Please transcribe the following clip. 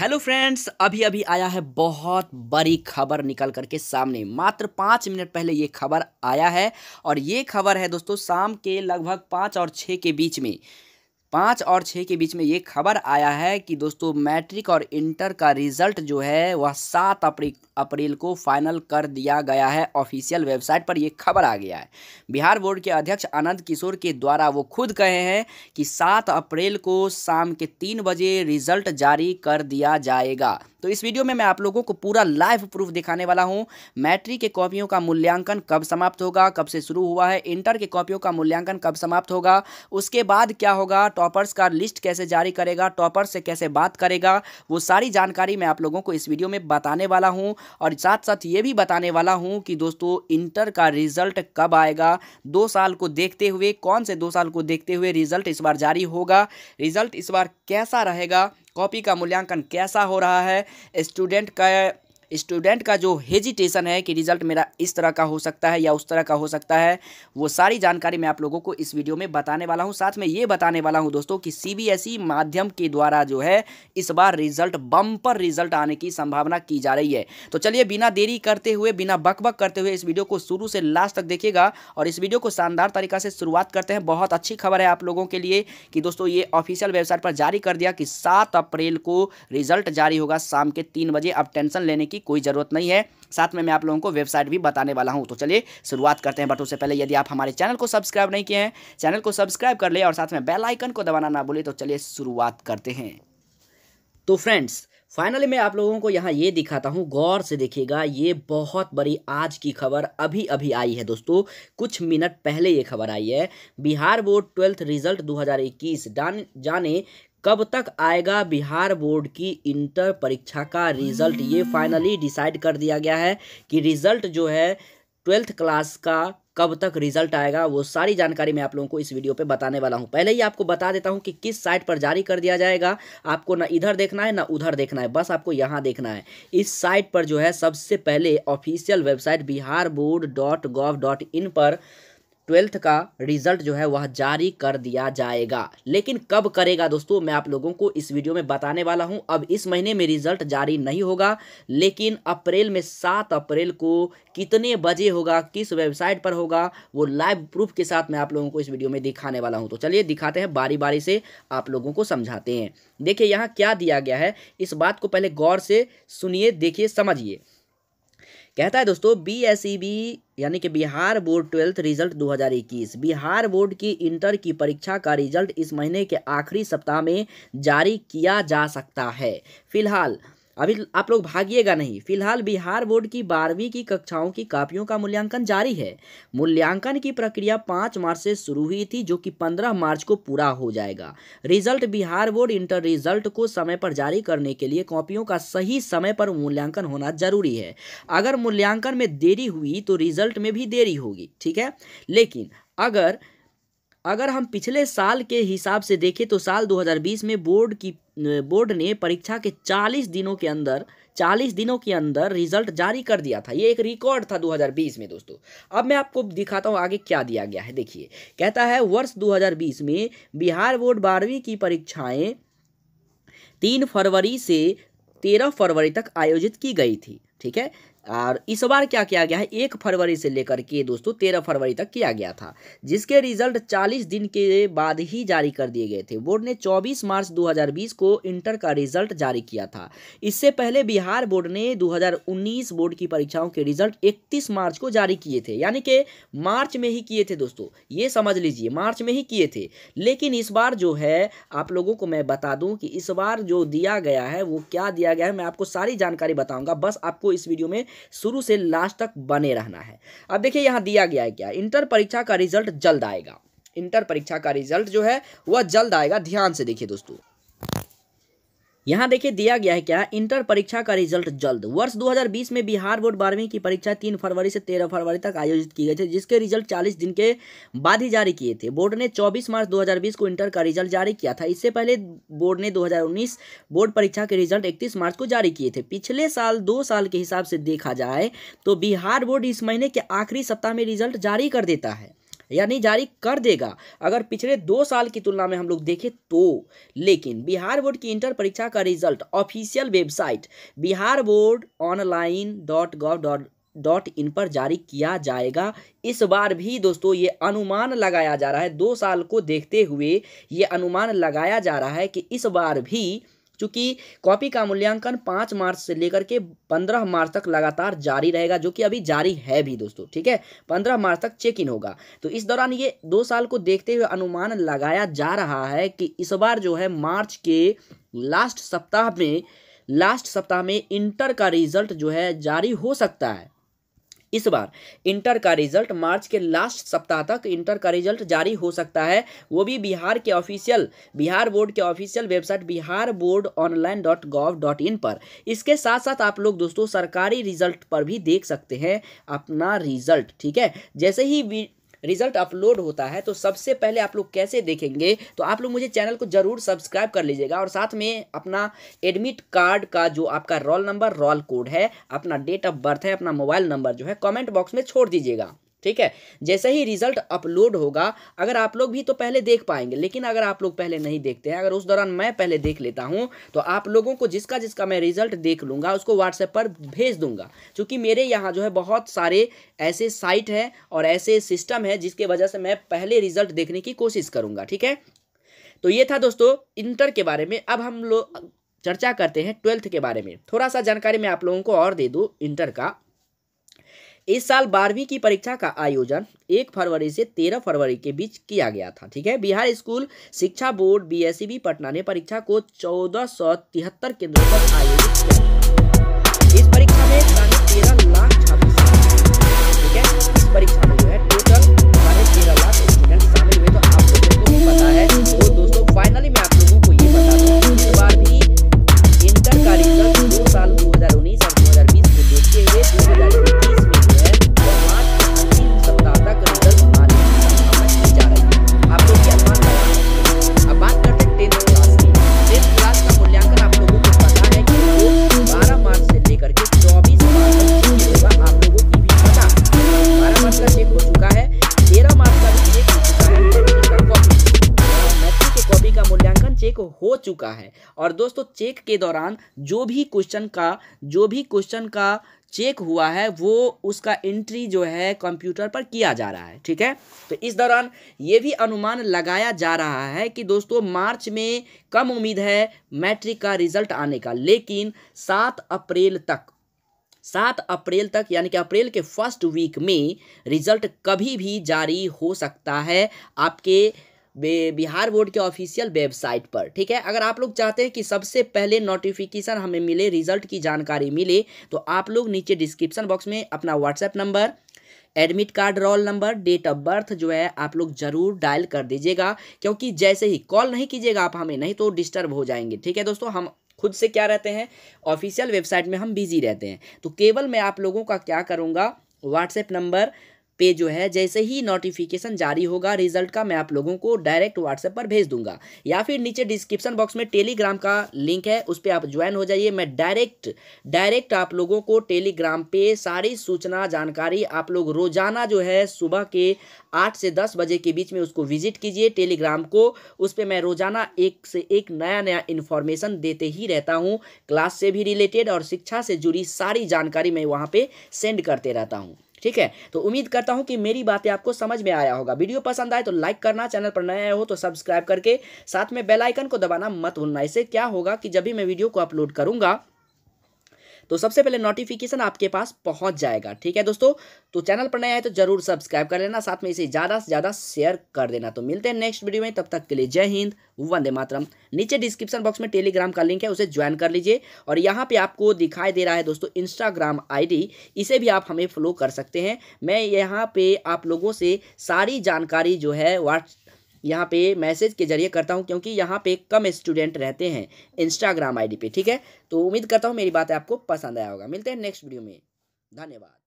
hello friends अभी अभी आया है बहुत बड़ी खबर निकल करके सामने मात्र पाँच मिनट पहले ये खबर आया है और ये खबर है दोस्तों शाम के लगभग पाँच और छः के बीच में पाँच और छः के बीच में ये खबर आया है कि दोस्तों मैट्रिक और इंटर का रिजल्ट जो है वह सात अप्रैल अप्रैल को फाइनल कर दिया गया है ऑफिशियल वेबसाइट पर यह खबर आ गया है बिहार बोर्ड के अध्यक्ष आनंद किशोर के द्वारा वो खुद कहे हैं कि सात अप्रैल को शाम के तीन बजे रिजल्ट जारी कर दिया जाएगा तो इस वीडियो में मैं आप लोगों को पूरा लाइव प्रूफ दिखाने वाला हूँ मैट्रिक के कॉपियों का मूल्यांकन कब समाप्त होगा कब से शुरू हुआ है इंटर के कॉपियों का मूल्यांकन कब समाप्त होगा उसके बाद क्या होगा टॉपर्स का लिस्ट कैसे जारी करेगा टॉपर्स से कैसे बात करेगा वो सारी जानकारी मैं आप लोगों को इस वीडियो में बताने वाला हूँ और साथ साथ ये भी बताने वाला हूँ कि दोस्तों इंटर का रिजल्ट कब आएगा दो साल को देखते हुए कौन से दो साल को देखते हुए रिजल्ट इस बार जारी होगा रिजल्ट इस बार कैसा रहेगा कॉपी का मूल्यांकन कैसा हो रहा है स्टूडेंट का स्टूडेंट का जो हेजिटेशन है कि रिजल्ट मेरा इस तरह का हो सकता है या उस तरह का हो सकता है वो सारी जानकारी मैं आप लोगों को इस वीडियो में बताने वाला हूँ साथ में ये बताने वाला हूँ दोस्तों कि सी माध्यम के द्वारा जो है इस बार रिजल्ट बम्पर रिजल्ट आने की संभावना की जा रही है तो चलिए बिना देरी करते हुए बिना बकबक करते हुए इस वीडियो को शुरू से लास्ट तक देखिएगा और इस वीडियो को शानदार तरीका से शुरुआत करते हैं बहुत अच्छी खबर है आप लोगों के लिए कि दोस्तों ये ऑफिशियल वेबसाइट पर जारी कर दिया कि सात अप्रैल को रिजल्ट जारी होगा शाम के तीन बजे अब टेंशन लेने की कोई ज़रूरत नहीं है साथ में मैं आप लोगों को वेबसाइट भी बताने वाला हूँ तो चलिए शुरुआत करते हैं बट उससे पहले यदि आप हमारे चैनल को सब्सक्राइब नहीं किए हैं चैनल को सब्सक्राइब कर ले और साथ में बेल आइकन को दबाना ना भूलें तो चलिए शुरुआत करते हैं तो फ्रेंड्स फाइनली मैं आप लोगों को यहाँ ये दिखाता हूँ गौर से देखिएगा ये बहुत बड़ी आज की खबर अभी अभी आई है दोस्तों कुछ मिनट पहले ये खबर आई है बिहार बोर्ड ट्वेल्थ रिजल्ट 2021 जान जाने कब तक आएगा बिहार बोर्ड की इंटर परीक्षा का रिजल्ट ये फाइनली डिसाइड कर दिया गया है कि रिजल्ट जो है ट्वेल्थ क्लास का कब तक रिजल्ट आएगा वो सारी जानकारी मैं आप लोगों को इस वीडियो पे बताने वाला हूँ पहले ही आपको बता देता हूँ कि किस साइट पर जारी कर दिया जाएगा आपको ना इधर देखना है ना उधर देखना है बस आपको यहाँ देखना है इस साइट पर जो है सबसे पहले official website Bihar board dot gov dot in पर ट्वेल्थ का रिजल्ट जो है वह जारी कर दिया जाएगा लेकिन कब करेगा दोस्तों मैं आप लोगों को इस वीडियो में बताने वाला हूं अब इस महीने में रिजल्ट जारी नहीं होगा लेकिन अप्रैल में सात अप्रैल को कितने बजे होगा किस वेबसाइट पर होगा वो लाइव प्रूफ के साथ मैं आप लोगों को इस वीडियो में दिखाने वाला हूँ तो चलिए दिखाते हैं बारी बारी से आप लोगों को समझाते हैं देखिए यहाँ क्या दिया गया है इस बात को पहले गौर से सुनिए देखिए समझिए कहता है दोस्तों बी एस सी बी यानी कि Bihar board twelfth result 2021 Bihar board की इंटर की परीक्षा का रिजल्ट इस महीने के आखिरी सप्ताह में जारी किया जा सकता है फिलहाल अभी आप लोग भागिएगा नहीं फिलहाल बिहार बोर्ड की बारहवीं की कक्षाओं की कापियों का मूल्यांकन जारी है मूल्यांकन की प्रक्रिया पाँच मार्च से शुरू हुई थी जो कि पंद्रह मार्च को पूरा हो जाएगा result Bihar board inter result को समय पर जारी करने के लिए कॉपियों का सही समय पर मूल्यांकन होना जरूरी है अगर मूल्यांकन में देरी हुई तो रिजल्ट में भी देरी होगी ठीक है लेकिन अगर अगर हम पिछले साल के हिसाब से देखें तो साल 2020 में बोर्ड की बोर्ड ने परीक्षा के 40 दिनों के अंदर 40 दिनों के अंदर रिजल्ट जारी कर दिया था ये एक रिकॉर्ड था 2020 में दोस्तों अब मैं आपको दिखाता हूँ आगे क्या दिया गया है देखिए कहता है वर्ष 2020 में बिहार बोर्ड बारहवीं की परीक्षाएं तीन फरवरी से तेरह फरवरी तक आयोजित की गई थी ठीक है और इस बार क्या किया गया है एक फरवरी से लेकर के दोस्तों तेरह फरवरी तक किया गया था जिसके रिजल्ट चालीस दिन के बाद ही जारी कर दिए गए थे बोर्ड ने चौबीस मार्च बीस को इंटर का रिजल्ट जारी किया था इससे पहले बिहार बोर्ड ने उन्नीस बोर्ड की परीक्षाओं के रिजल्ट इकतीस मार्च को जारी किए थे यानी कि मार्च में ही किए थे दोस्तों ये समझ लीजिए मार्च में ही किए थे लेकिन इस बार जो है आप लोगों को मैं बता दूं कि इस बार जो दिया गया है वो क्या दिया गया है मैं आपको सारी जानकारी बताऊंगा बस आपको इस वीडियो में शुरू से लास्ट तक बने रहना है अब देखिए यहाँ दिया गया है क्या इंटर परीक्षा का रिजल्ट जल्द आएगा इंटर परीक्षा का रिजल्ट जो है वह जल्द आएगा ध्यान से देखिए दोस्तों यहाँ देखिए दिया गया है क्या इंटर परीक्षा का रिजल्ट जल्द वर्ष 2020 में बिहार बोर्ड बारहवीं की परीक्षा तीन फरवरी से तेरह फरवरी तक आयोजित की गई थी जिसके रिजल्ट 40 दिन के बाद ही जारी किए थे बोर्ड ने 24 मार्च 2020 को इंटर का रिजल्ट जारी किया था इससे पहले बोर्ड ने 2019 बोर्ड परीक्षा के रिजल्ट इकतीस मार्च को जारी किए थे पिछले साल दो साल के हिसाब से देखा जाए तो बिहार बोर्ड इस महीने के आखिरी सप्ताह में रिजल्ट जारी कर देता है यानी जारी कर देगा अगर पिछले दो साल की तुलना में हम लोग देखें तो लेकिन बिहार बोर्ड की इंटर परीक्षा का result official website Bihar board online dot gov dot dot in पर जारी किया जाएगा इस बार भी दोस्तों ये अनुमान लगाया जा रहा है दो साल को देखते हुए ये अनुमान लगाया जा रहा है कि इस बार भी चूँकि कॉपी का मूल्यांकन पाँच मार्च से लेकर के पंद्रह मार्च तक लगातार जारी रहेगा जो कि अभी जारी है भी दोस्तों ठीक है पंद्रह मार्च तक चेक इन होगा तो इस दौरान ये दो साल को देखते हुए अनुमान लगाया जा रहा है कि इस बार जो है मार्च के लास्ट सप्ताह में लास्ट सप्ताह में इंटर का रिजल्ट जो है जारी हो सकता है इस बार इंटर का रिजल्ट मार्च के लास्ट सप्ताह तक इंटर का रिजल्ट जारी हो सकता है वो भी बिहार के ऑफिशियल बिहार बोर्ड के official website Bihar board online dot gov dot in पर इसके साथ साथ आप लोग दोस्तों सरकारी रिजल्ट पर भी देख सकते हैं अपना रिजल्ट ठीक है जैसे ही रिजल्ट अपलोड होता है तो सबसे पहले आप लोग कैसे देखेंगे तो आप लोग मुझे चैनल को जरूर सब्सक्राइब कर लीजिएगा और साथ में अपना एडमिट कार्ड का जो आपका रोल नंबर रोल कोड है अपना डेट ऑफ बर्थ है अपना मोबाइल नंबर जो है कॉमेंट बॉक्स में छोड़ दीजिएगा ठीक है जैसे ही रिजल्ट अपलोड होगा अगर आप लोग भी तो पहले देख पाएंगे लेकिन अगर आप लोग पहले नहीं देखते हैं अगर उस दौरान मैं पहले देख लेता हूँ तो आप लोगों को जिसका जिसका मैं रिजल्ट देख लूँगा उसको व्हाट्सएप पर भेज दूंगा क्योंकि मेरे यहाँ जो है बहुत सारे ऐसे साइट हैं और ऐसे सिस्टम है जिसके वजह से मैं पहले रिजल्ट देखने की कोशिश करूँगा ठीक है तो ये था दोस्तों इंटर के बारे में अब हम लोग चर्चा करते हैं ट्वेल्थ के बारे में थोड़ा सा जानकारी मैं आप लोगों को और दे दूँ इंटर का इस साल बारहवीं की परीक्षा का आयोजन एक फरवरी से तेरह फरवरी के बीच किया गया था ठीक है बिहार स्कूल शिक्षा बोर्ड बी e पटना ने परीक्षा को चौदह सौ तिहत्तर केंद्रों पर आयोजित किया इस परीक्षा में साढ़े तेरह लाख छात्र ठीक है इस परीक्षा में चुका है और दोस्तों चेक के दौरान जो भी क्वेश्चन का जो भी क्वेश्चन का चेक हुआ है वो उसका एंट्री जो है कंप्यूटर पर किया जा रहा है ठीक है तो इस दौरान ये भी अनुमान लगाया जा रहा है कि दोस्तों मार्च में कम उम्मीद है मैट्रिक का रिजल्ट आने का लेकिन सात अप्रैल तक सात अप्रैल तक यानी कि अप्रैल के फर्स्ट वीक में रिजल्ट कभी भी जारी हो सकता है आपके बिहार बोर्ड के ऑफिशियल वेबसाइट पर ठीक है अगर आप लोग चाहते हैं कि सबसे पहले नोटिफिकेशन हमें मिले रिजल्ट की जानकारी मिले तो आप लोग नीचे डिस्क्रिप्शन बॉक्स में अपना WhatsApp number admit card roll number date of birth जो है आप लोग जरूर डायल कर दीजिएगा क्योंकि जैसे ही कॉल नहीं कीजिएगा आप हमें नहीं तो डिस्टर्ब हो जाएंगे ठीक है दोस्तों हम खुद से क्या रहते हैं ऑफिशियल वेबसाइट में हम बिजी रहते हैं तो केवल मैं आप लोगों का क्या करूँगा व्हाट्सएप नंबर पे जो है जैसे ही नोटिफिकेशन जारी होगा रिजल्ट का मैं आप लोगों को डायरेक्ट व्हाट्सएप पर भेज दूंगा या फिर नीचे डिस्क्रिप्शन बॉक्स में टेलीग्राम का लिंक है उस पर आप ज्वाइन हो जाइए मैं डायरेक्ट डायरेक्ट आप लोगों को टेलीग्राम पे सारी सूचना जानकारी आप लोग रोजाना जो है सुबह के आठ से दस बजे के बीच में उसको विजिट कीजिए टेलीग्राम को उस पर मैं रोजाना एक से एक नया नया इन्फॉर्मेशन देते ही रहता हूँ क्लास से भी रिलेटेड और शिक्षा से जुड़ी सारी जानकारी मैं वहाँ पर सेंड करते रहता हूँ ठीक है तो उम्मीद करता हूं कि मेरी बातें आपको समझ में आया होगा वीडियो पसंद आए तो लाइक करना चैनल पर नया हो तो सब्सक्राइब करके साथ में बेलाइकन को दबाना मत भूलना इससे क्या होगा कि जब भी मैं वीडियो को अपलोड करूंगा तो सबसे पहले नोटिफिकेशन आपके पास पहुंच जाएगा ठीक है दोस्तों तो चैनल पर नया है तो जरूर सब्सक्राइब कर लेना साथ में इसे ज़्यादा से ज़्यादा शेयर कर देना तो मिलते हैं नेक्स्ट वीडियो में तब तक के लिए जय हिंद वंदे मातरम नीचे डिस्क्रिप्शन बॉक्स में टेलीग्राम का लिंक है उसे ज्वाइन कर लीजिए और यहाँ पे आपको दिखाई दे रहा है दोस्तों इंस्टाग्राम आईडी इसे भी आप हमें फॉलो कर सकते हैं मैं यहाँ पे आप लोगों से सारी जानकारी जो है व्हाट्स यहाँ पे मैसेज के जरिए करता हूँ क्योंकि यहाँ पे कम स्टूडेंट रहते हैं इंस्टाग्राम आईडी पे ठीक है तो उम्मीद करता हूँ मेरी बात आपको पसंद आया होगा मिलते हैं नेक्स्ट वीडियो में धन्यवाद